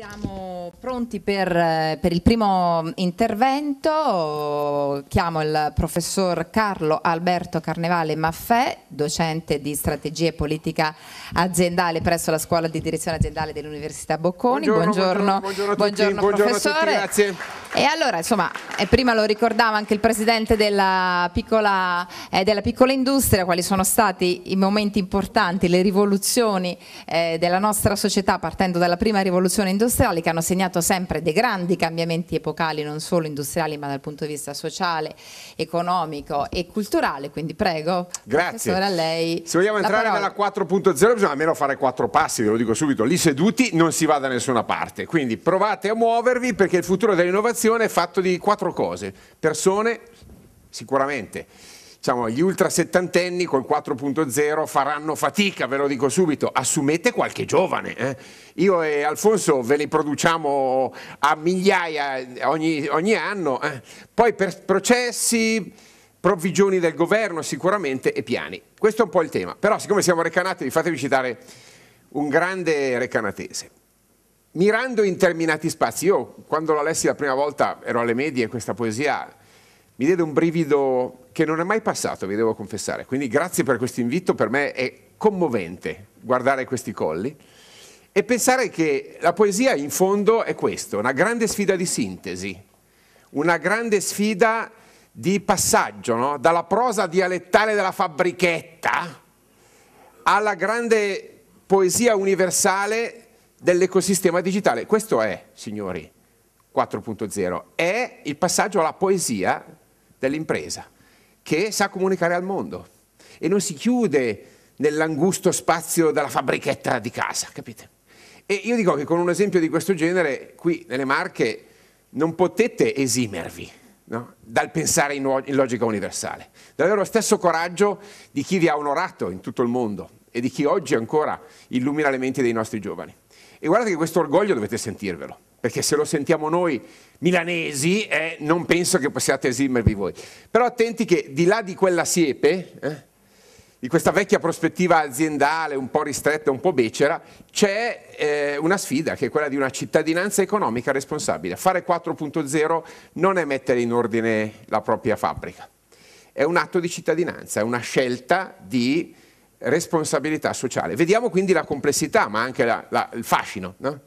Siamo pronti per, eh, per, il primo intervento, chiamo il professor Carlo Alberto Carnevale Maffè, docente di strategia e politica aziendale presso la scuola di direzione aziendale dell'Università Bocconi. Buongiorno, buongiorno, buongiorno, buongiorno tutti, professore. Tutti, e allora, insomma, eh, prima lo ricordava anche il presidente della piccola, eh, della piccola, industria, quali sono stati i momenti importanti, le rivoluzioni eh, della nostra società partendo dalla prima rivoluzione industriale industriali che hanno segnato sempre dei grandi cambiamenti epocali, non solo industriali ma dal punto di vista sociale, economico e culturale, quindi prego. Grazie. A lei Se vogliamo entrare parola. nella 4.0 bisogna almeno fare quattro passi, ve lo dico subito, lì seduti non si va da nessuna parte, quindi provate a muovervi perché il futuro dell'innovazione è fatto di quattro cose, persone sicuramente, diciamo, gli ultra settantenni col 4.0 faranno fatica, ve lo dico subito, assumete qualche giovane. Eh? Io e Alfonso ve li produciamo a migliaia ogni, ogni anno, eh. poi per processi, provvigioni del governo sicuramente e piani. Questo è un po' il tema, però siccome siamo recanati fatevi citare un grande recanatese. Mirando in terminati spazi, io quando la lessi la prima volta ero alle medie questa poesia mi diede un brivido che non è mai passato, vi devo confessare. Quindi grazie per questo invito, per me è commovente guardare questi colli e pensare che la poesia in fondo è questo, una grande sfida di sintesi, una grande sfida di passaggio, no? dalla prosa dialettale della fabbrichetta alla grande poesia universale dell'ecosistema digitale. Questo è, signori, 4.0, è il passaggio alla poesia dell'impresa che sa comunicare al mondo e non si chiude nell'angusto spazio della fabbrichetta di casa, capite? E io dico che con un esempio di questo genere, qui nelle Marche, non potete esimervi no? dal pensare in, in logica universale, dall'avere lo stesso coraggio di chi vi ha onorato in tutto il mondo e di chi oggi ancora illumina le menti dei nostri giovani. E guardate che questo orgoglio dovete sentirvelo, perché se lo sentiamo noi milanesi, eh, non penso che possiate esimervi voi. Però attenti che di là di quella siepe, eh, di questa vecchia prospettiva aziendale un po' ristretta, un po' becera, c'è eh, una sfida che è quella di una cittadinanza economica responsabile. Fare 4.0 non è mettere in ordine la propria fabbrica, è un atto di cittadinanza, è una scelta di responsabilità sociale. Vediamo quindi la complessità, ma anche la, la, il fascino. No?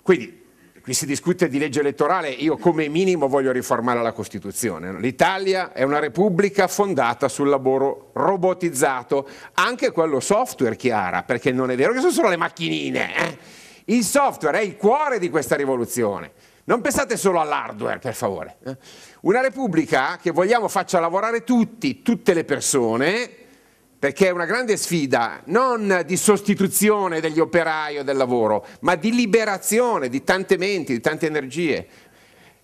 Quindi qui si discute di legge elettorale, io come minimo voglio riformare la Costituzione. L'Italia è una repubblica fondata sul lavoro robotizzato, anche quello software chiara, perché non è vero che sono solo le macchinine. Eh? Il software è il cuore di questa rivoluzione. Non pensate solo all'hardware, per favore. Eh? Una repubblica che vogliamo faccia lavorare tutti, tutte le persone, perché è una grande sfida non di sostituzione degli operai o del lavoro, ma di liberazione di tante menti, di tante energie.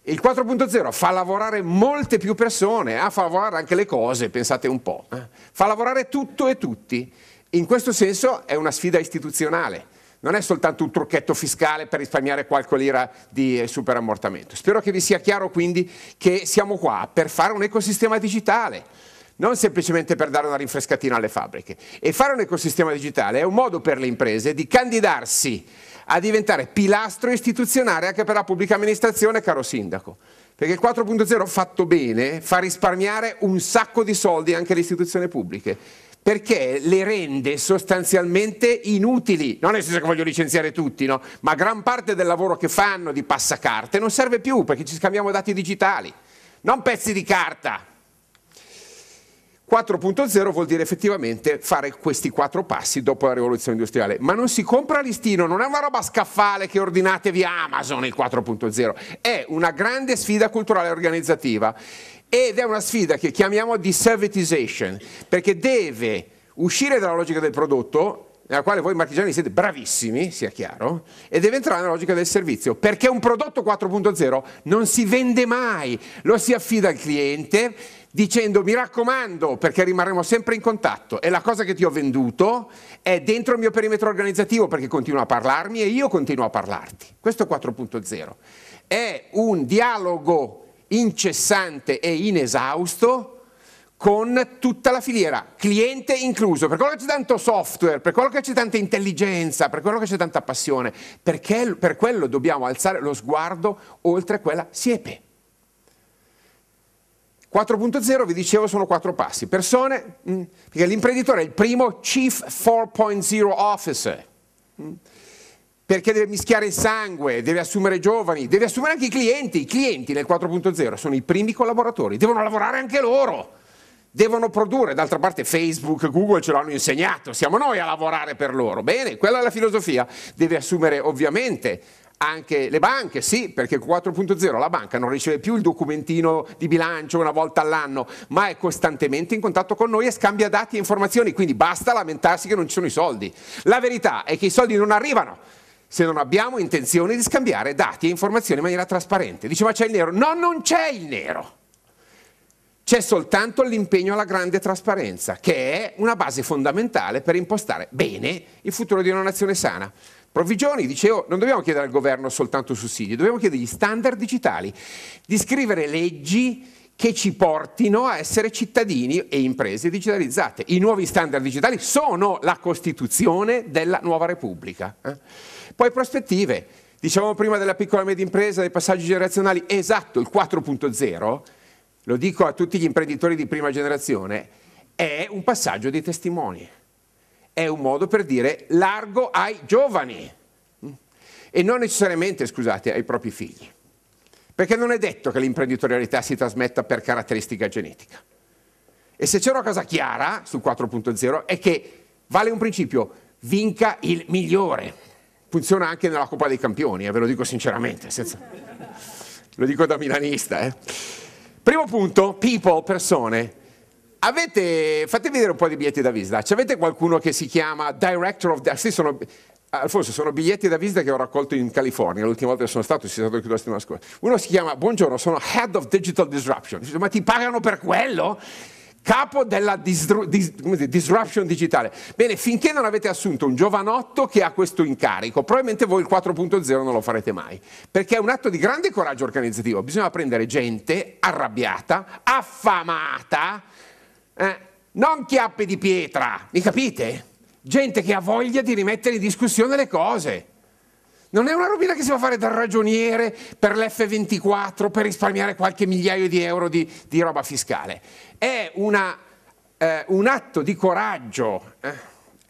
Il 4.0 fa lavorare molte più persone, eh? fa lavorare anche le cose, pensate un po', eh? fa lavorare tutto e tutti. In questo senso è una sfida istituzionale, non è soltanto un trucchetto fiscale per risparmiare qualche lira di eh, superammortamento. Spero che vi sia chiaro quindi che siamo qua per fare un ecosistema digitale non semplicemente per dare una rinfrescatina alle fabbriche. E fare un ecosistema digitale è un modo per le imprese di candidarsi a diventare pilastro istituzionale anche per la pubblica amministrazione, caro sindaco. Perché il 4.0 fatto bene fa risparmiare un sacco di soldi anche alle istituzioni pubbliche perché le rende sostanzialmente inutili, non nel senso che voglio licenziare tutti, no? ma gran parte del lavoro che fanno di passacarte non serve più perché ci scambiamo dati digitali, non pezzi di carta, 4.0 vuol dire effettivamente fare questi quattro passi dopo la rivoluzione industriale, ma non si compra listino, non è una roba scaffale che ordinate via Amazon il 4.0, è una grande sfida culturale organizzativa ed è una sfida che chiamiamo di servitization, perché deve uscire dalla logica del prodotto, nella quale voi martigiani siete bravissimi, sia chiaro, e deve entrare nella logica del servizio, perché un prodotto 4.0 non si vende mai, lo si affida al cliente, dicendo mi raccomando perché rimarremo sempre in contatto e la cosa che ti ho venduto è dentro il mio perimetro organizzativo perché continua a parlarmi e io continuo a parlarti. Questo è 4.0. È un dialogo incessante e inesausto con tutta la filiera, cliente incluso, per quello che c'è tanto software, per quello che c'è tanta intelligenza, per quello che c'è tanta passione, perché per quello dobbiamo alzare lo sguardo oltre quella siepe. 4.0, vi dicevo, sono quattro passi. Persone, mm, perché l'imprenditore è il primo Chief 4.0 Officer, mm, perché deve mischiare il sangue, deve assumere giovani, deve assumere anche i clienti. I clienti nel 4.0 sono i primi collaboratori, devono lavorare anche loro, devono produrre. D'altra parte Facebook Google ce l'hanno insegnato, siamo noi a lavorare per loro. Bene, quella è la filosofia. Deve assumere ovviamente anche le banche, sì, perché con 4.0 la banca non riceve più il documentino di bilancio una volta all'anno, ma è costantemente in contatto con noi e scambia dati e informazioni, quindi basta lamentarsi che non ci sono i soldi. La verità è che i soldi non arrivano se non abbiamo intenzione di scambiare dati e informazioni in maniera trasparente. Dice ma c'è il nero? No, non c'è il nero. C'è soltanto l'impegno alla grande trasparenza, che è una base fondamentale per impostare bene il futuro di una nazione sana. Provvigioni, dicevo, non dobbiamo chiedere al governo soltanto sussidi, dobbiamo chiedere gli standard digitali, di scrivere leggi che ci portino a essere cittadini e imprese digitalizzate. I nuovi standard digitali sono la Costituzione della nuova Repubblica. Eh? Poi prospettive, dicevamo prima della piccola e media impresa, dei passaggi generazionali, esatto, il 4.0, lo dico a tutti gli imprenditori di prima generazione, è un passaggio di testimoni è un modo per dire largo ai giovani e non necessariamente, scusate, ai propri figli. Perché non è detto che l'imprenditorialità si trasmetta per caratteristica genetica. E se c'è una cosa chiara sul 4.0 è che vale un principio, vinca il migliore. Funziona anche nella Coppa dei Campioni, eh, ve lo dico sinceramente, senza... lo dico da milanista. Eh. Primo punto, people, persone. Avete, fate vedere un po' di biglietti da visita. Avete qualcuno che si chiama Director of... The... Ah, sì, sono, Alfonso, ah, sono biglietti da visita che ho raccolto in California, l'ultima volta che sono stato, ci sono stato qui la settimana scorsa. Uno si chiama, buongiorno, sono Head of Digital Disruption. Ma ti pagano per quello? capo della disru dis disruption digitale. Bene, finché non avete assunto un giovanotto che ha questo incarico, probabilmente voi il 4.0 non lo farete mai, perché è un atto di grande coraggio organizzativo. Bisogna prendere gente arrabbiata, affamata, eh? Non chiappe di pietra, mi capite? Gente che ha voglia di rimettere in discussione le cose. Non è una rovina che si va a fare dal ragioniere per l'F24 per risparmiare qualche migliaio di euro di, di roba fiscale. È una, eh, un atto di coraggio, eh?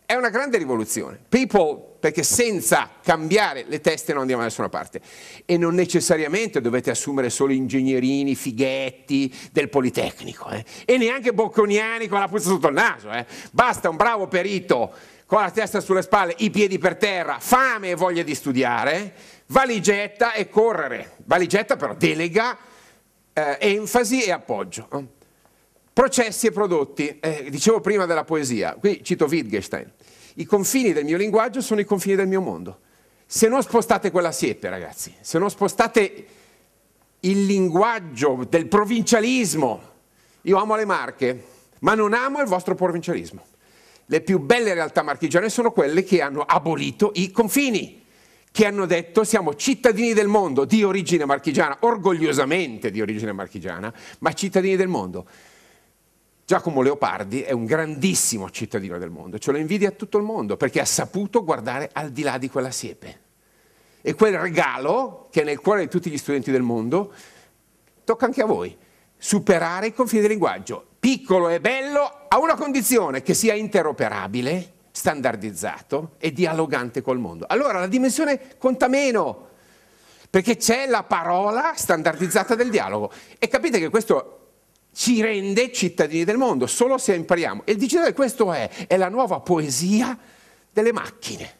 è una grande rivoluzione. People perché senza cambiare le teste non andiamo da nessuna parte. E non necessariamente dovete assumere solo ingegnerini, fighetti del Politecnico, eh? e neanche bocconiani con la puzza sotto il naso. Eh? Basta un bravo perito con la testa sulle spalle, i piedi per terra, fame e voglia di studiare, valigetta e correre. Valigetta però delega, eh, enfasi e appoggio. Eh. Processi e prodotti, eh, dicevo prima della poesia, qui cito Wittgenstein. I confini del mio linguaggio sono i confini del mio mondo. Se non spostate quella siepe, ragazzi, se non spostate il linguaggio del provincialismo, io amo le Marche, ma non amo il vostro provincialismo. Le più belle realtà marchigiane sono quelle che hanno abolito i confini che hanno detto siamo cittadini del mondo di origine marchigiana, orgogliosamente di origine marchigiana, ma cittadini del mondo. Giacomo Leopardi è un grandissimo cittadino del mondo, ce lo invidia tutto il mondo perché ha saputo guardare al di là di quella siepe. E quel regalo che è nel cuore di tutti gli studenti del mondo tocca anche a voi, superare i confini del linguaggio. Piccolo e bello a una condizione che sia interoperabile, standardizzato e dialogante col mondo. Allora la dimensione conta meno perché c'è la parola standardizzata del dialogo. E capite che questo ci rende cittadini del mondo, solo se impariamo. E il digitale questo è, è la nuova poesia delle macchine.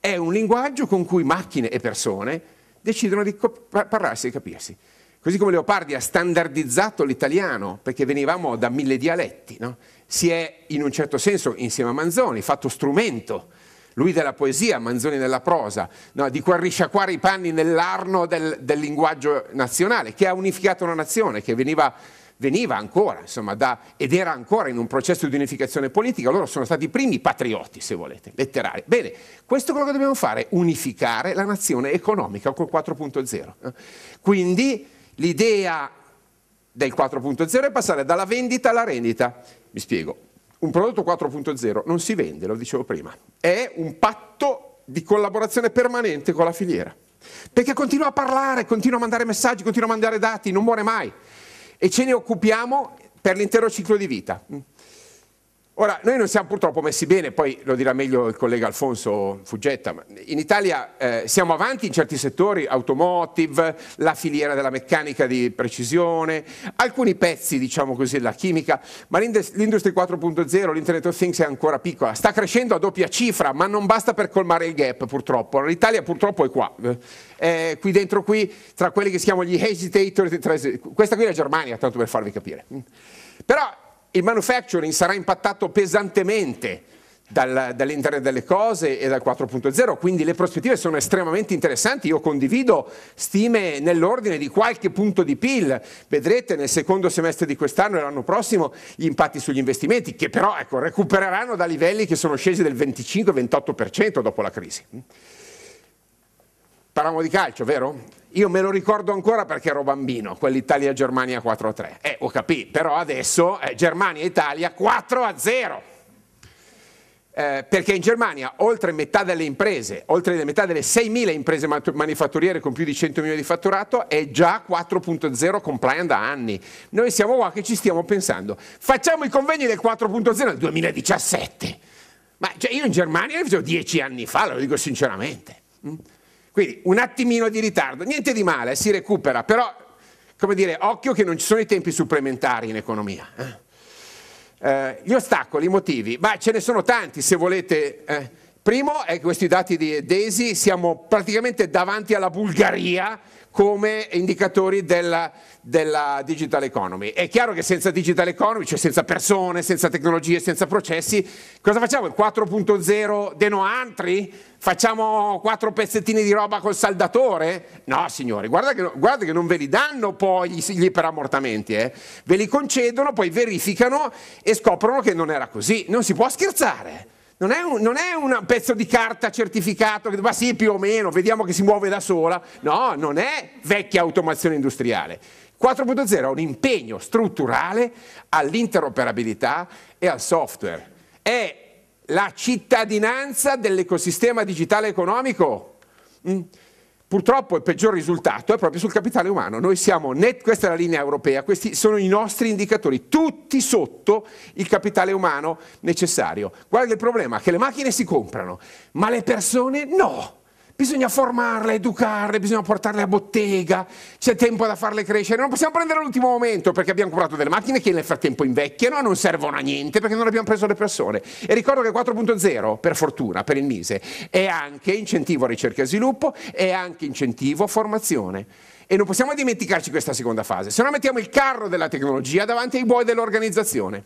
È un linguaggio con cui macchine e persone decidono di parlarsi e capirsi. Così come Leopardi ha standardizzato l'italiano, perché venivamo da mille dialetti, no? si è in un certo senso, insieme a Manzoni, fatto strumento, lui della poesia, Manzoni della prosa, no? di quel risciacquare i panni nell'arno del, del linguaggio nazionale, che ha unificato una nazione, che veniva veniva ancora, insomma, da, ed era ancora in un processo di unificazione politica, loro sono stati i primi patrioti, se volete, letterari. Bene, questo è quello che dobbiamo fare, unificare la nazione economica col 4.0. Eh. Quindi l'idea del 4.0 è passare dalla vendita alla rendita. Mi spiego, un prodotto 4.0 non si vende, lo dicevo prima, è un patto di collaborazione permanente con la filiera. Perché continua a parlare, continua a mandare messaggi, continua a mandare dati, non muore mai e ce ne occupiamo per l'intero ciclo di vita. Ora, noi non siamo purtroppo messi bene, poi lo dirà meglio il collega Alfonso Fuggetta, ma in Italia eh, siamo avanti in certi settori, automotive, la filiera della meccanica di precisione, alcuni pezzi, diciamo così, della chimica, ma l'Industria 4.0, l'Internet of Things è ancora piccola, sta crescendo a doppia cifra, ma non basta per colmare il gap purtroppo, l'Italia purtroppo è qua eh, qui dentro qui, tra quelli che si chiamano gli hesitator, questa qui è la Germania, tanto per farvi capire. Mm. Però il manufacturing sarà impattato pesantemente dal, dall'internet delle cose e dal 4.0, quindi le prospettive sono estremamente interessanti, io condivido stime nell'ordine di qualche punto di PIL, vedrete nel secondo semestre di quest'anno e l'anno prossimo gli impatti sugli investimenti, che però ecco, recupereranno da livelli che sono scesi del 25-28% dopo la crisi. Parliamo di calcio, vero? Io me lo ricordo ancora perché ero bambino, quell'Italia-Germania 4-3. Eh, ho capito, però adesso è eh, Germania-Italia 4-0. Eh, perché in Germania oltre metà delle imprese, oltre metà delle 6.000 imprese manifatturiere con più di 100 milioni di fatturato è già 4.0 compliant da anni. Noi siamo qua che ci stiamo pensando. Facciamo i convegni del 4.0 nel 2017. Ma cioè, io in Germania li facevo 10 anni fa, lo dico sinceramente. Mm? Quindi un attimino di ritardo, niente di male, si recupera, però come dire, occhio che non ci sono i tempi supplementari in economia. Eh, eh gli ostacoli, i motivi, ma ce ne sono tanti se volete. Eh, primo è questi dati di Desi, siamo praticamente davanti alla Bulgaria come indicatori della, della, digital economy. È chiaro che senza digital economy, cioè senza persone, senza tecnologie, senza processi, cosa facciamo? Il 4.0 de Noantri? Facciamo quattro pezzettini di roba col saldatore? No signori, guarda che, guarda che non ve li danno poi gli, iperammortamenti, eh? ve li concedono, poi verificano e scoprono che non era così. Non si può scherzare. Non è, un, non è un pezzo di carta certificato, che, ma sì più o meno, vediamo che si muove da sola. No, non è vecchia automazione industriale. 4.0 è un impegno strutturale all'interoperabilità e al software. È la cittadinanza dell'ecosistema digitale economico. Mm. Purtroppo il peggior risultato è proprio sul capitale umano. Noi siamo net, questa è la linea europea, questi sono i nostri indicatori, tutti sotto il capitale umano necessario. Guarda il problema, che le macchine si comprano, ma le persone no. Bisogna formarle, educarle, bisogna portarle a bottega, c'è tempo da farle crescere, non possiamo prendere l'ultimo momento perché abbiamo comprato delle macchine che nel frattempo invecchiano, e non servono a niente perché non abbiamo preso le persone. E ricordo che 4.0, per fortuna, per il Mise, è anche incentivo a ricerca e sviluppo, è anche incentivo a formazione. E non possiamo dimenticarci questa seconda fase, se no mettiamo il carro della tecnologia davanti ai buoi dell'organizzazione.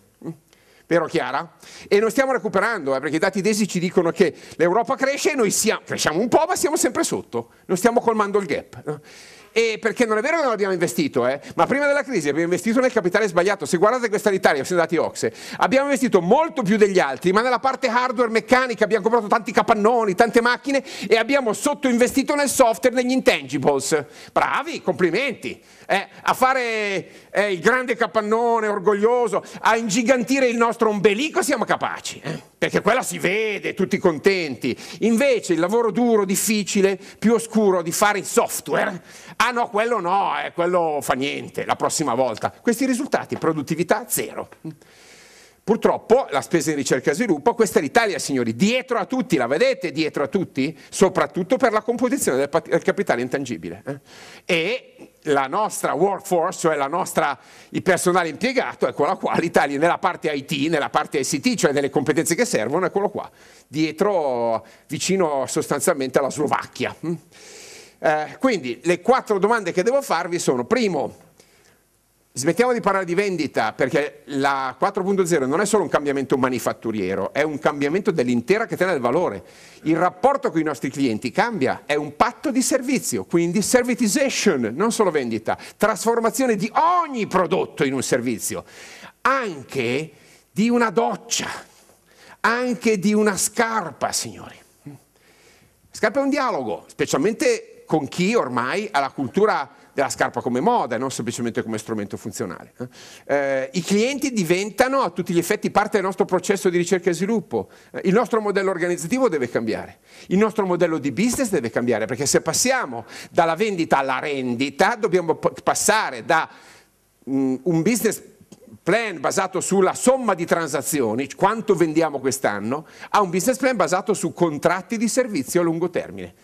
Vero Chiara? E non stiamo recuperando, eh, perché i dati DESI ci dicono che l'Europa cresce e noi siamo, cresciamo un po', ma siamo sempre sotto, non stiamo colmando il gap. No? E perché non è vero che non abbiamo investito, eh? ma prima della crisi abbiamo investito nel capitale sbagliato. Se guardate questa d'Italia, siamo andati Oxe, abbiamo investito molto più degli altri, ma nella parte hardware meccanica abbiamo comprato tanti capannoni, tante macchine e abbiamo sottoinvestito nel software, negli intangibles. Bravi, complimenti. Eh, a fare eh, il grande capannone orgoglioso, a ingigantire il nostro ombelico siamo capaci, eh? perché quella si vede, tutti contenti. Invece il lavoro duro, difficile, più oscuro di fare il software Ah no, quello no, eh, quello fa niente, la prossima volta. Questi risultati, produttività zero. Purtroppo la spesa in ricerca e sviluppo, questa è l'Italia signori, dietro a tutti, la vedete dietro a tutti? Soprattutto per la composizione del, del capitale intangibile. Eh? E la nostra workforce, cioè la nostra, il personale impiegato, è ecco quello qua, l'Italia nella parte IT, nella parte ICT, cioè nelle competenze che servono, è quello qua, dietro, vicino sostanzialmente alla Slovacchia. Hm? Eh, quindi le quattro domande che devo farvi sono, primo, smettiamo di parlare di vendita perché la 4.0 non è solo un cambiamento manifatturiero, è un cambiamento dell'intera catena del valore. Il rapporto con i nostri clienti cambia, è un patto di servizio, quindi servitization, non solo vendita, trasformazione di ogni prodotto in un servizio, anche di una doccia, anche di una scarpa, signori. Scarpa è un dialogo, specialmente con chi ormai ha la cultura della scarpa come moda e non semplicemente come strumento funzionale. Eh. eh, I clienti diventano a tutti gli effetti parte del nostro processo di ricerca e sviluppo. Eh, il nostro modello organizzativo deve cambiare, il nostro modello di business deve cambiare, perché se passiamo dalla vendita alla rendita dobbiamo passare da mh, mm, un business plan basato sulla somma di transazioni, quanto vendiamo quest'anno, a un business plan basato su contratti di servizio a lungo termine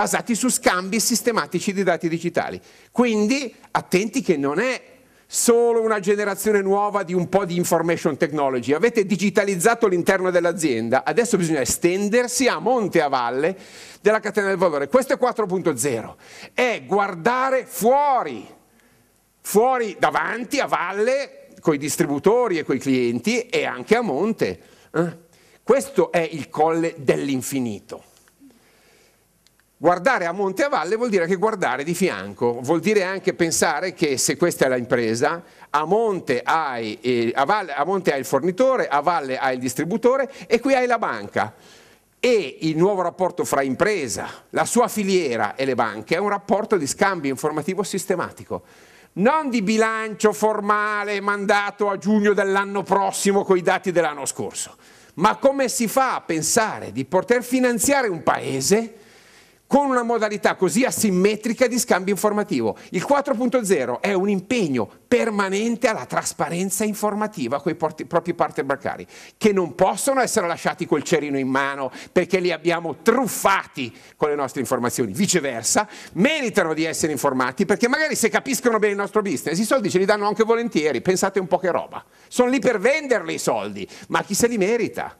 basati su scambi sistematici di dati digitali. Quindi attenti che non è solo una generazione nuova di un po' di information technology. Avete digitalizzato l'interno dell'azienda, adesso bisogna estendersi a monte e a valle della catena del valore. Questo è 4.0, è guardare fuori, fuori davanti, a valle, con i distributori e con i clienti e anche a monte. Eh? Questo è il colle dell'infinito. Guardare a monte e a valle vuol dire che guardare di fianco, vuol dire anche pensare che se questa è l'impresa, a, eh, a, a monte hai il fornitore, a valle hai il distributore e qui hai la banca. E il nuovo rapporto fra impresa, la sua filiera e le banche è un rapporto di scambio informativo sistematico non di bilancio formale mandato a giugno dell'anno prossimo con i dati dell'anno scorso, ma come si fa a pensare di poter finanziare un paese con una modalità così asimmetrica di scambio informativo. Il 4.0 è un impegno permanente alla trasparenza informativa con i porti, propri partner bancari, che non possono essere lasciati col cerino in mano perché li abbiamo truffati con le nostre informazioni. Viceversa, meritano di essere informati perché magari se capiscono bene il nostro business, i soldi ce li danno anche volentieri, pensate un po' che roba. Sono lì per venderli i soldi, ma chi se li merita?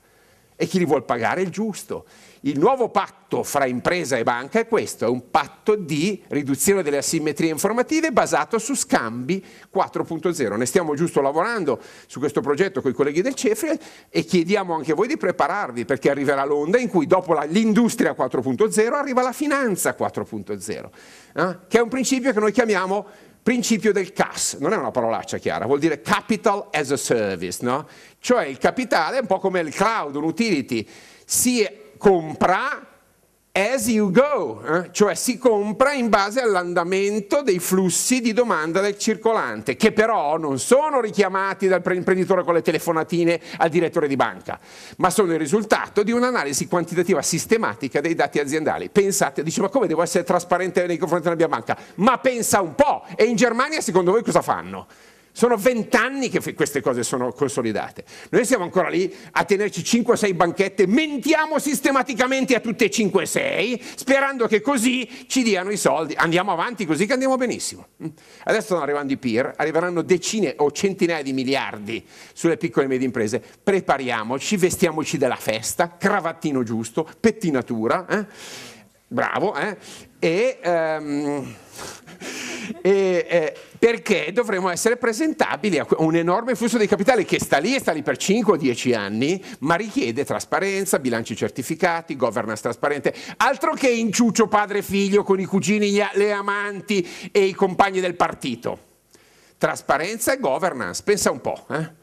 e chi li vuol pagare è il giusto. Il nuovo patto fra impresa e banca è questo, è un patto di riduzione delle asimmetrie informative basato su scambi 4.0. Ne stiamo giusto lavorando su questo progetto con i colleghi del CEFRE e chiediamo anche voi di prepararvi perché arriverà l'onda in cui dopo l'industria 4.0 arriva la finanza 4.0, eh? che è un principio che noi chiamiamo principio del CAS, non è una parolaccia chiara, vuol dire capital as a service, no? Cioè il capitale è un po' come il cloud, un'utility, si compra as you go, eh? cioè si compra in base all'andamento dei flussi di domanda del circolante, che però non sono richiamati dal imprenditore con le telefonatine al direttore di banca, ma sono il risultato di un'analisi quantitativa sistematica dei dati aziendali. Pensate, dice ma come devo essere trasparente nei confronti della mia banca? Ma pensa un po', e in Germania secondo voi cosa fanno? Sono vent'anni che queste cose sono consolidate. Noi siamo ancora lì a tenerci 5 o 6 banchette, mentiamo sistematicamente a tutte e 5 e 6, sperando che così ci diano i soldi. Andiamo avanti così che andiamo benissimo. Adesso stanno arrivando i peer, arriveranno decine o centinaia di miliardi sulle piccole e medie imprese. Prepariamoci, vestiamoci della festa, cravattino giusto, pettinatura. Eh? Bravo, eh? E, um, e eh, perché dovremmo essere presentabili a un enorme flusso di capitale che sta lì e sta lì per 5 o 10 anni, ma richiede trasparenza, bilanci certificati, governance trasparente, altro che inciuccio padre figlio con i cugini, le amanti e i compagni del partito. Trasparenza e governance, pensa un po'. Eh?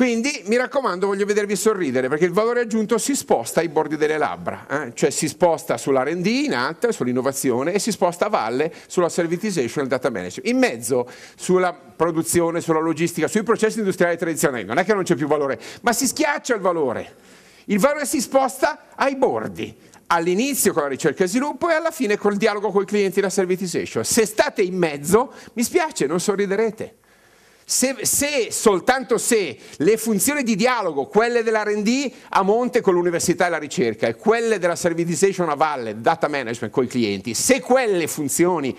Quindi mi raccomando, voglio vedervi sorridere perché il valore aggiunto si sposta ai bordi delle labbra, eh? cioè si sposta sull'RD in alto, sull'innovazione e si sposta a valle sulla servitization e il data management. In mezzo sulla produzione, sulla logistica, sui processi industriali tradizionali, non è che non c'è più valore, ma si schiaccia il valore. Il valore si sposta ai bordi, all'inizio con la ricerca e sviluppo e alla fine col dialogo con i clienti e la servitization. Se state in mezzo, mi spiace, non sorriderete se, se, soltanto se le funzioni di dialogo, quelle dell'RD a monte con l'università e la ricerca e quelle della servitization a valle, data management con i clienti, se quelle funzioni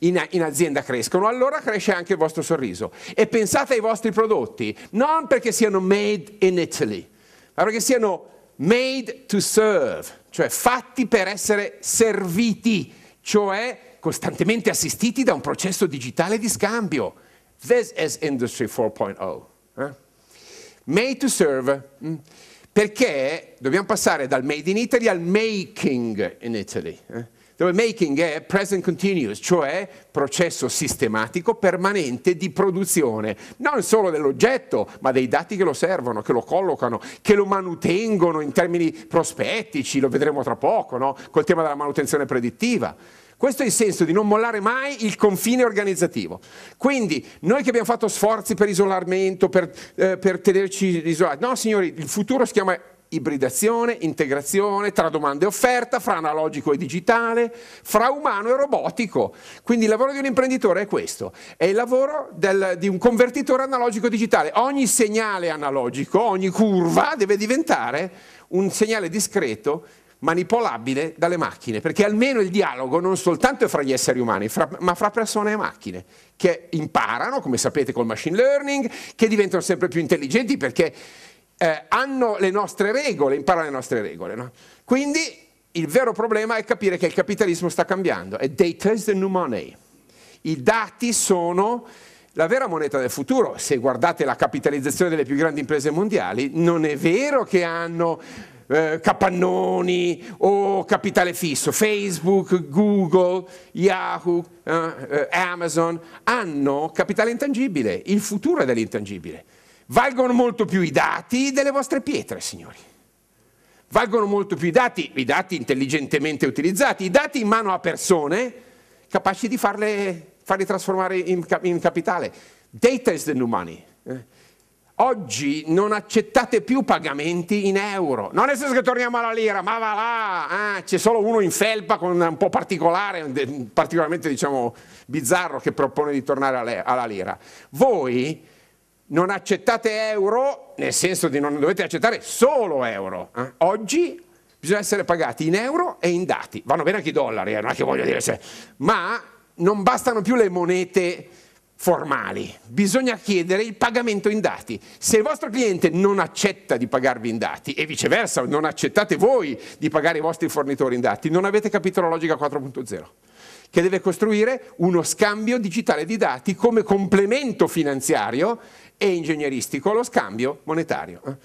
in, in, azienda crescono, allora cresce anche il vostro sorriso. E pensate ai vostri prodotti, non perché siano made in Italy, ma perché siano made to serve, cioè fatti per essere serviti, cioè costantemente assistiti da un processo digitale di scambio. This is Industry 4.0. Eh? Made to serve, mm, perché dobbiamo passare dal made in Italy al making in Italy. Eh? Dove making è present continuous, cioè processo sistematico permanente di produzione, non solo dell'oggetto, ma dei dati che lo servono, che lo collocano, che lo manutengono in termini prospettici, lo vedremo tra poco, no? col tema della manutenzione predittiva questo è il senso di non mollare mai il confine organizzativo. Quindi noi che abbiamo fatto sforzi per isolamento, per, eh, per tenerci isolati, no signori, il futuro si chiama ibridazione, integrazione tra domanda e offerta, fra analogico e digitale, fra umano e robotico. Quindi il lavoro di un imprenditore è questo, è il lavoro del, di un convertitore analogico digitale. Ogni segnale analogico, ogni curva deve diventare un segnale discreto manipolabile dalle macchine, perché almeno il dialogo non soltanto è fra gli esseri umani, fra, ma fra persone e macchine, che imparano, come sapete col machine learning, che diventano sempre più intelligenti perché eh, hanno le nostre regole, imparano le nostre regole. No? Quindi il vero problema è capire che il capitalismo sta cambiando, è data is the new money. I dati sono la vera moneta del futuro, se guardate la capitalizzazione delle più grandi imprese mondiali, non è vero che hanno eh, capannoni o capitale fisso. Facebook, Google, Yahoo, eh, eh, Amazon hanno capitale intangibile, il futuro è dell'intangibile. Valgono molto più i dati delle vostre pietre, signori. Valgono molto più i dati, i dati intelligentemente utilizzati, i dati in mano a persone capaci di farle, farli trasformare in, in capitale. Data is the new money. Eh? Oggi non accettate più pagamenti in euro, non nel senso che torniamo alla lira, ma va là, eh, c'è solo uno in felpa con un po' particolare, particolarmente diciamo bizzarro che propone di tornare alla lira. Voi non accettate euro, nel senso di non dovete accettare solo euro. Eh. Oggi bisogna essere pagati in euro e in dati, vanno bene anche i dollari, eh, non è che voglio dire se... ma non bastano più le monete formali, bisogna chiedere il pagamento in dati. Se il vostro cliente non accetta di pagarvi in dati e viceversa non accettate voi di pagare i vostri fornitori in dati, non avete capito la logica 4.0 che deve costruire uno scambio digitale di dati come complemento finanziario e ingegneristico allo scambio monetario. Eh.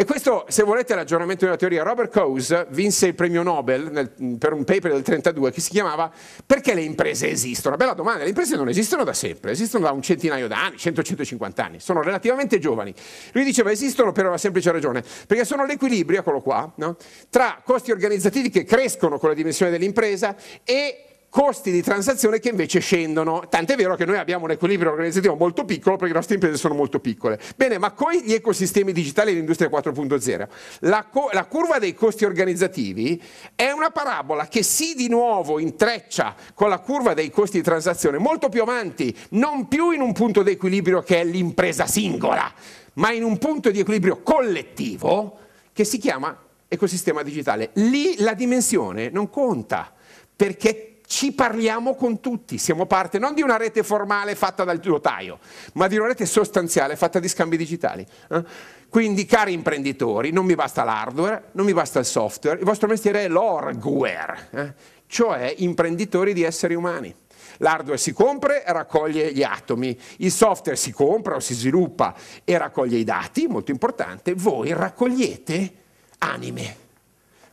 E questo, se volete, è l'aggiornamento di una teoria. Robert Coase vinse il premio Nobel nel, per un paper del 32 che si chiamava Perché le imprese esistono? Una bella domanda, le imprese non esistono da sempre, esistono da un centinaio d'anni, 100-150 anni, sono relativamente giovani. Lui diceva esistono per una semplice ragione, perché sono l'equilibrio, eccolo qua, no? tra costi organizzativi che crescono con la dimensione dell'impresa e costi di transazione che invece scendono. Tant'è vero che noi abbiamo un equilibrio organizzativo molto piccolo perché le nostre imprese sono molto piccole. Bene, ma con gli ecosistemi digitali e l'industria 4.0, la, co- la, curva dei costi organizzativi è una parabola che si di nuovo intreccia con la curva dei costi di transazione molto più avanti, non più in un punto di equilibrio che è l'impresa singola, ma in un punto di equilibrio collettivo che si chiama ecosistema digitale. Lì la dimensione non conta perché ci parliamo con tutti, siamo parte non di una rete formale fatta dal notaio, ma di una rete sostanziale fatta di scambi digitali. Eh? Quindi, cari imprenditori, non mi basta l'hardware, non mi basta il software, il vostro mestiere è l'orgware, eh? cioè imprenditori di esseri umani. L'hardware si compra e raccoglie gli atomi, il software si compra o si sviluppa e raccoglie i dati, molto importante, voi raccogliete anime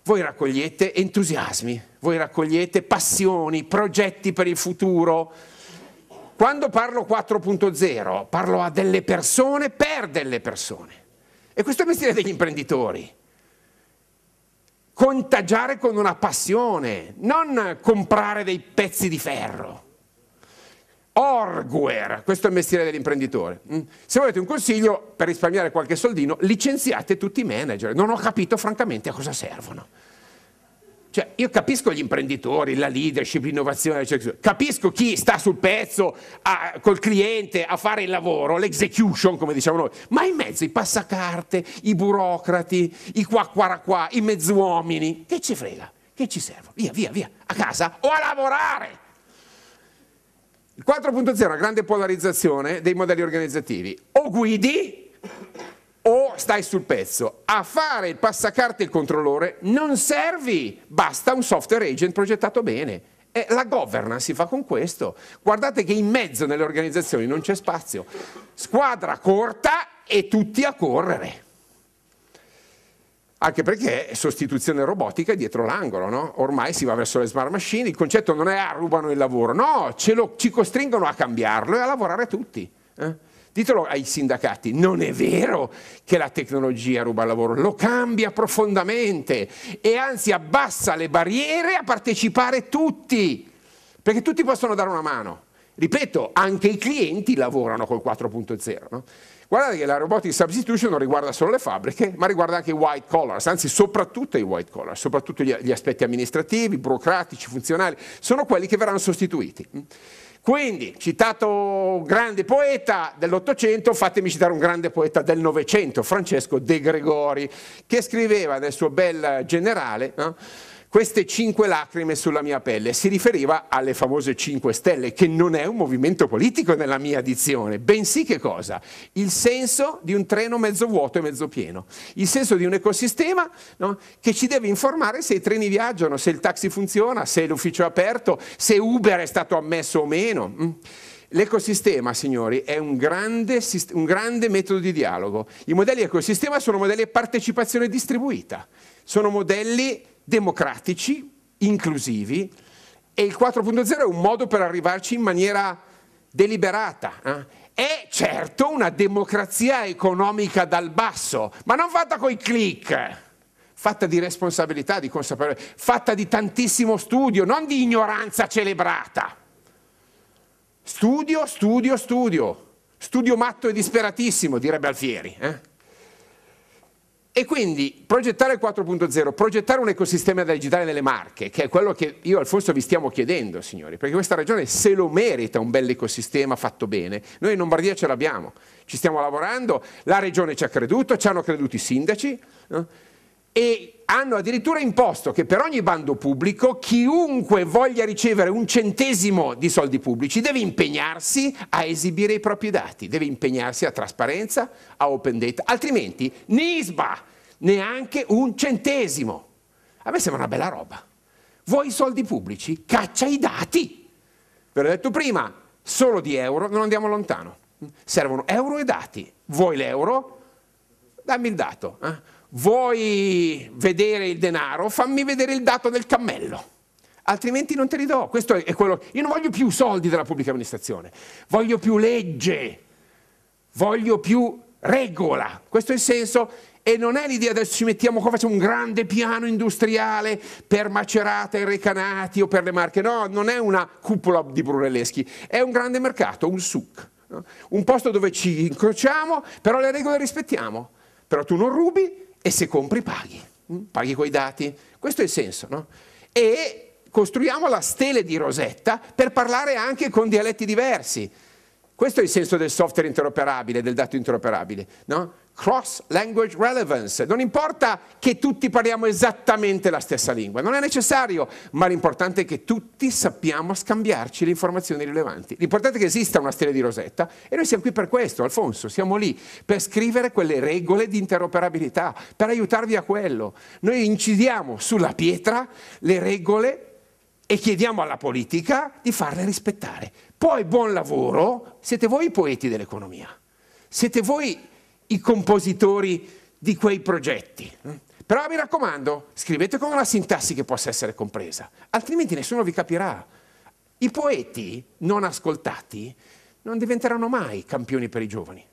voi raccogliete entusiasmi, voi raccogliete passioni, progetti per il futuro. Quando parlo 4.0 parlo a delle persone per delle persone. E questo è il mestiere degli imprenditori. Contagiare con una passione, non comprare dei pezzi di ferro. Orguer, questo è il mestiere dell'imprenditore. Mm. Se volete un consiglio per risparmiare qualche soldino, licenziate tutti i manager. Non ho capito francamente a cosa servono. Cioè, io capisco gli imprenditori, la leadership, l'innovazione, cioè, capisco chi sta sul pezzo a, col cliente a fare il lavoro, l'execution, come diciamo noi, ma in mezzo i passacarte, i burocrati, i qua qua qua, i mezzuomini, che ci frega? Che ci servono? Via, via, via, a casa o a lavorare! Il 4.0 è grande polarizzazione dei modelli organizzativi. O guidi o stai sul pezzo. A fare il passacarte e il controllore non servi, basta un software agent progettato bene. E la governance si fa con questo. Guardate che in mezzo nelle organizzazioni non c'è spazio. Squadra corta e tutti a correre. Anche perché sostituzione robotica è dietro l'angolo, no? ormai si va verso le smart machine, il concetto non è ah, rubano il lavoro, no, lo, ci costringono a cambiarlo e a lavorare tutti. Eh? Ditelo ai sindacati, non è vero che la tecnologia ruba il lavoro, lo cambia profondamente e anzi abbassa le barriere a partecipare tutti, perché tutti possono dare una mano. Ripeto, anche i clienti lavorano col 4.0. No? Guardate che la robotic substitution non riguarda solo le fabbriche, ma riguarda anche i white collars, anzi soprattutto i white collars, soprattutto gli, gli aspetti amministrativi, burocratici, funzionali, sono quelli che verranno sostituiti. Quindi, citato un grande poeta dell'Ottocento, fatemi citare un grande poeta del Novecento, Francesco De Gregori, che scriveva nel suo bel generale... No? queste cinque lacrime sulla mia pelle. Si riferiva alle famose cinque Stelle, che non è un movimento politico nella mia dizione, bensì che cosa? Il senso di un treno mezzo vuoto e mezzo pieno, il senso di un ecosistema no? che ci deve informare se i treni viaggiano, se il taxi funziona, se l'ufficio è aperto, se Uber è stato ammesso o meno. Mm. L'ecosistema, signori, è un grande, un grande, metodo di dialogo. I modelli ecosistema sono modelli di partecipazione distribuita, sono modelli democratici, inclusivi e il 4.0 è un modo per arrivarci in maniera deliberata. Eh? È certo una democrazia economica dal basso, ma non fatta coi click, fatta di responsabilità, di consapevolezza, fatta di tantissimo studio, non di ignoranza celebrata. Studio, studio, studio. Studio matto e disperatissimo, direbbe Alfieri. Eh? E quindi progettare 4.0, progettare un ecosistema digitale nelle marche, che è quello che io e Alfonso vi stiamo chiedendo, signori, perché questa regione se lo merita un bel ecosistema fatto bene. Noi in Lombardia ce l'abbiamo, ci stiamo lavorando, la regione ci ha creduto, ci hanno creduto i sindaci, eh? e hanno addirittura imposto che per ogni bando pubblico chiunque voglia ricevere un centesimo di soldi pubblici deve impegnarsi a esibire i propri dati, deve impegnarsi a trasparenza, a open data, altrimenti nisba neanche un centesimo. A me sembra una bella roba. Vuoi i soldi pubblici? Caccia i dati. Ve l'ho detto prima, solo di euro non andiamo lontano. Servono euro e dati. Vuoi l'euro? Dammi il dato. Eh? vuoi vedere il denaro, fammi vedere il dato del cammello. Altrimenti non te li do. Questo è quello. Io non voglio più soldi della pubblica amministrazione, voglio più legge, voglio più regola. Questo è il senso e non è l'idea adesso ci mettiamo qua, facciamo un grande piano industriale per Macerata e Recanati o per le Marche, no, non è una cupola di Brunelleschi, è un grande mercato, un souk, no? un posto dove ci incrociamo, però le regole rispettiamo, però tu non rubi, e se compri paghi, mm? paghi coi dati. Questo è il senso, no? E costruiamo la stele di Rosetta per parlare anche con dialetti diversi. Questo è il senso del software interoperabile, del dato interoperabile, no? cross language relevance. Non importa che tutti parliamo esattamente la stessa lingua, non è necessario, ma l'importante è che tutti sappiamo scambiarci le informazioni rilevanti. L'importante è che esista una stella di Rosetta e noi siamo qui per questo, Alfonso, siamo lì per scrivere quelle regole di interoperabilità, per aiutarvi a quello. Noi incidiamo sulla pietra le regole e chiediamo alla politica di farle rispettare. Poi buon lavoro, siete voi i poeti dell'economia, siete voi i compositori di quei progetti. Però mi raccomando, scrivete con una sintassi che possa essere compresa, altrimenti nessuno vi capirà. I poeti non ascoltati non diventeranno mai campioni per i giovani.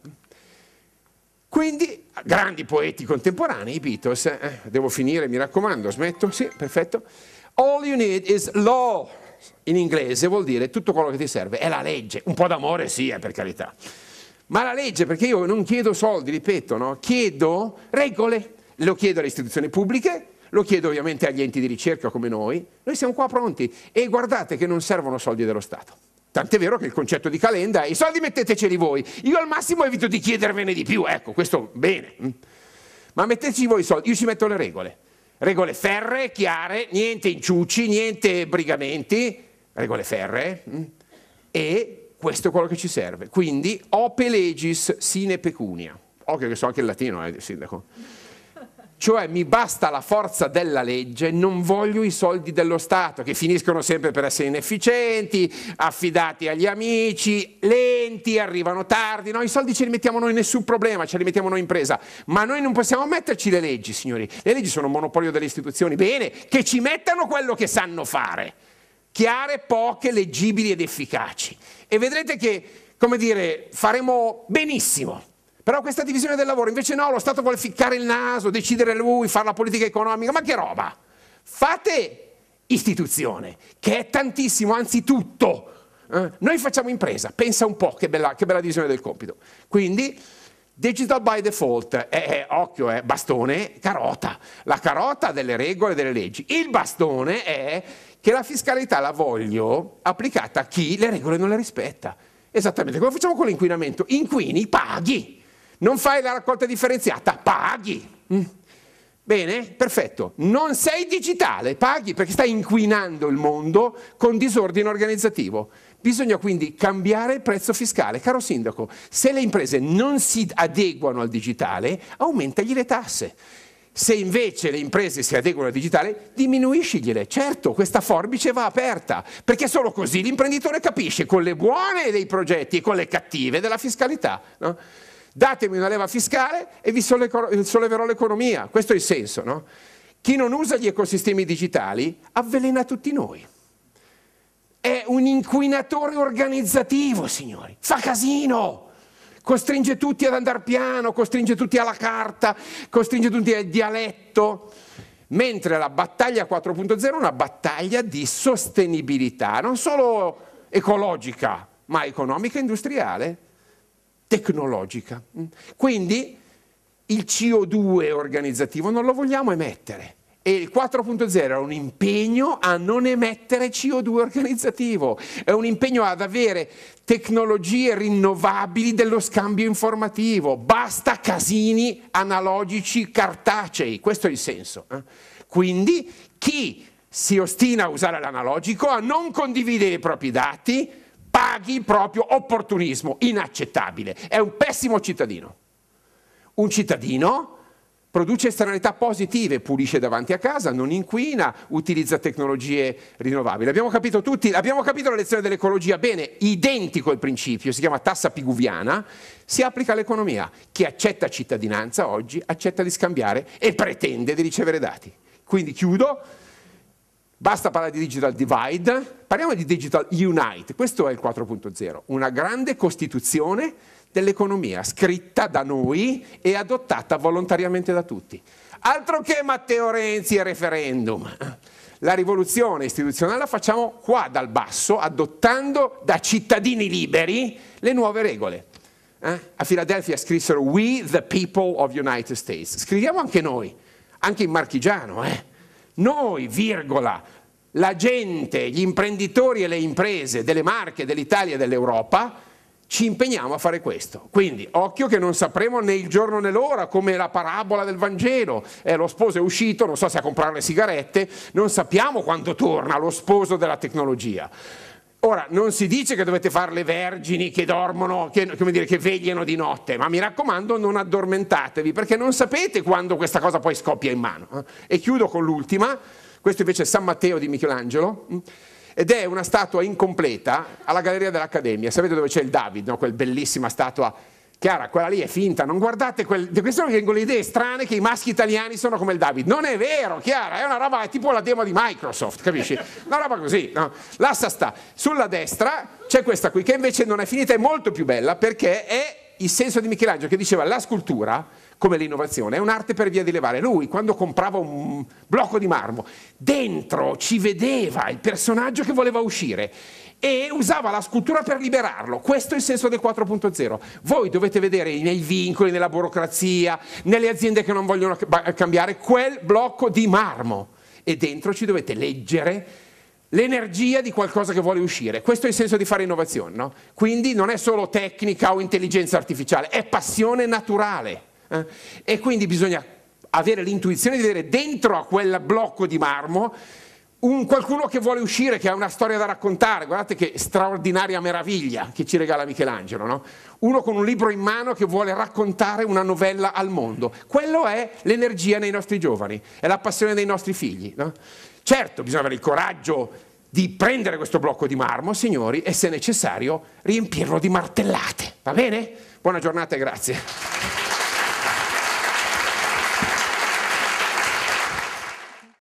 Quindi, grandi poeti contemporanei, i Beatles, eh, devo finire, mi raccomando, smetto, sì, perfetto. All you need is law, in inglese vuol dire tutto quello che ti serve, è la legge, un po' d'amore sì, eh, per carità. Ma la legge, perché io non chiedo soldi, ripeto, no? chiedo regole, lo chiedo alle istituzioni pubbliche, lo chiedo ovviamente agli enti di ricerca come noi, noi siamo qua pronti e guardate che non servono soldi dello Stato. Tant'è vero che il concetto di calenda è i soldi metteteceli voi, io al massimo evito di chiedervene di più, ecco, questo bene. Hm? Ma metteteci voi i soldi, io ci metto le regole, regole ferre, chiare, niente inciuci, niente brigamenti, regole ferre hm? e questo è quello che ci serve. Quindi ope legis sine pecunia. Occhio che so anche il latino, eh, sindaco. Cioè mi basta la forza della legge, non voglio i soldi dello Stato che finiscono sempre per essere inefficienti, affidati agli amici, lenti, arrivano tardi. No, i soldi ce li mettiamo noi, nessun problema, ce li mettiamo noi in presa. Ma noi non possiamo metterci le leggi, signori. Le leggi sono un monopolio delle istituzioni. Bene, che ci mettano quello che sanno fare chiare, poche, leggibili ed efficaci. E vedrete che, come dire, faremo benissimo. Però questa divisione del lavoro, invece no, lo Stato vuole ficcare il naso, decidere lui, fare la politica economica, ma che roba! Fate istituzione, che è tantissimo, anzi tutto. Eh? Noi facciamo impresa, pensa un po' che bella, che bella divisione del compito. Quindi Digital by default, è, eh, è, eh, occhio, è eh, bastone, carota, la carota delle regole, e delle leggi. Il bastone è che la fiscalità la voglio applicata a chi le regole non le rispetta. Esattamente come facciamo con l'inquinamento. Inquini, paghi. Non fai la raccolta differenziata, paghi. Mm. Bene, perfetto. Non sei digitale, paghi perché stai inquinando il mondo con disordine organizzativo. Bisogna quindi cambiare il prezzo fiscale. Caro sindaco, se le imprese non si adeguano al digitale, aumentagli le tasse. Se invece le imprese si adeguano al digitale, diminuiscigliele. Certo, questa forbice va aperta, perché solo così l'imprenditore capisce con le buone dei progetti e con le cattive della fiscalità. No? Datemi una leva fiscale e vi solleverò l'economia. Questo è il senso. No? Chi non usa gli ecosistemi digitali avvelena tutti noi è un inquinatore organizzativo, signori. Fa casino. Costringe tutti ad andare piano, costringe tutti alla carta, costringe tutti al dialetto. Mentre la battaglia 4.0 è una battaglia di sostenibilità, non solo ecologica, ma economica e industriale, tecnologica. Quindi il CO2 organizzativo non lo vogliamo emettere e il 4.0 è un impegno a non emettere CO2 organizzativo, è un impegno ad avere tecnologie rinnovabili dello scambio informativo, basta casini analogici cartacei, questo è il senso. Eh. Quindi chi si ostina a usare l'analogico, a non condividere i propri dati, paghi il proprio opportunismo, inaccettabile, è un pessimo cittadino. Un cittadino produce esternalità positive, pulisce davanti a casa, non inquina, utilizza tecnologie rinnovabili. Abbiamo capito tutti, abbiamo capito la lezione dell'ecologia, bene, identico il principio, si chiama tassa piguviana, si applica all'economia. Chi accetta cittadinanza oggi accetta di scambiare e pretende di ricevere dati. Quindi chiudo, basta parlare di digital divide, parliamo di digital unite, questo è il 4.0, una grande costituzione dell'economia, scritta da noi e adottata volontariamente da tutti. Altro che Matteo Renzi e referendum. La rivoluzione istituzionale la facciamo qua dal basso, adottando da cittadini liberi le nuove regole. Eh? A Filadelfia scrissero We the people of United States. Scriviamo anche noi, anche in marchigiano. Eh? Noi, virgola, la gente, gli imprenditori e le imprese delle Marche, dell'Italia e dell'Europa ci impegniamo a fare questo. Quindi occhio che non sapremo né il giorno né l'ora, come la parabola del Vangelo. Eh, lo sposo è uscito, non so se a comprare le sigarette, non sappiamo quando torna lo sposo della tecnologia. Ora, non si dice che dovete fare le vergini che dormono, che, come dire, che vegliano di notte, ma mi raccomando non addormentatevi, perché non sapete quando questa cosa poi scoppia in mano. Eh. E chiudo con l'ultima, questo invece è San Matteo di Michelangelo mm ed è una statua incompleta alla Galleria dell'Accademia. Sapete dove c'è il David, no? quella bellissima statua? Chiara, quella lì è finta, non guardate, quel... queste sono vengono le idee strane che i maschi italiani sono come il David. Non è vero, Chiara, è una roba, è tipo la demo di Microsoft, capisci? Una roba così, no? L'asta sta. Sulla destra c'è questa qui, che invece non è finita, è molto più bella, perché è il senso di Michelangelo, che diceva la scultura come l'innovazione, è un'arte per via di levare. Lui quando comprava un blocco di marmo, dentro ci vedeva il personaggio che voleva uscire e usava la scultura per liberarlo. Questo è il senso del 4.0. Voi dovete vedere nei vincoli, nella burocrazia, nelle aziende che non vogliono cambiare quel blocco di marmo e dentro ci dovete leggere l'energia di qualcosa che vuole uscire. Questo è il senso di fare innovazione, no? Quindi non è solo tecnica o intelligenza artificiale, è passione naturale. Eh? E quindi bisogna avere l'intuizione di vedere dentro a quel blocco di marmo un qualcuno che vuole uscire, che ha una storia da raccontare, guardate che straordinaria meraviglia che ci regala Michelangelo, no? uno con un libro in mano che vuole raccontare una novella al mondo, quello è l'energia nei nostri giovani, è la passione dei nostri figli. No? Certo, bisogna avere il coraggio di prendere questo blocco di marmo, signori, e se necessario riempirlo di martellate, va bene? Buona giornata e grazie.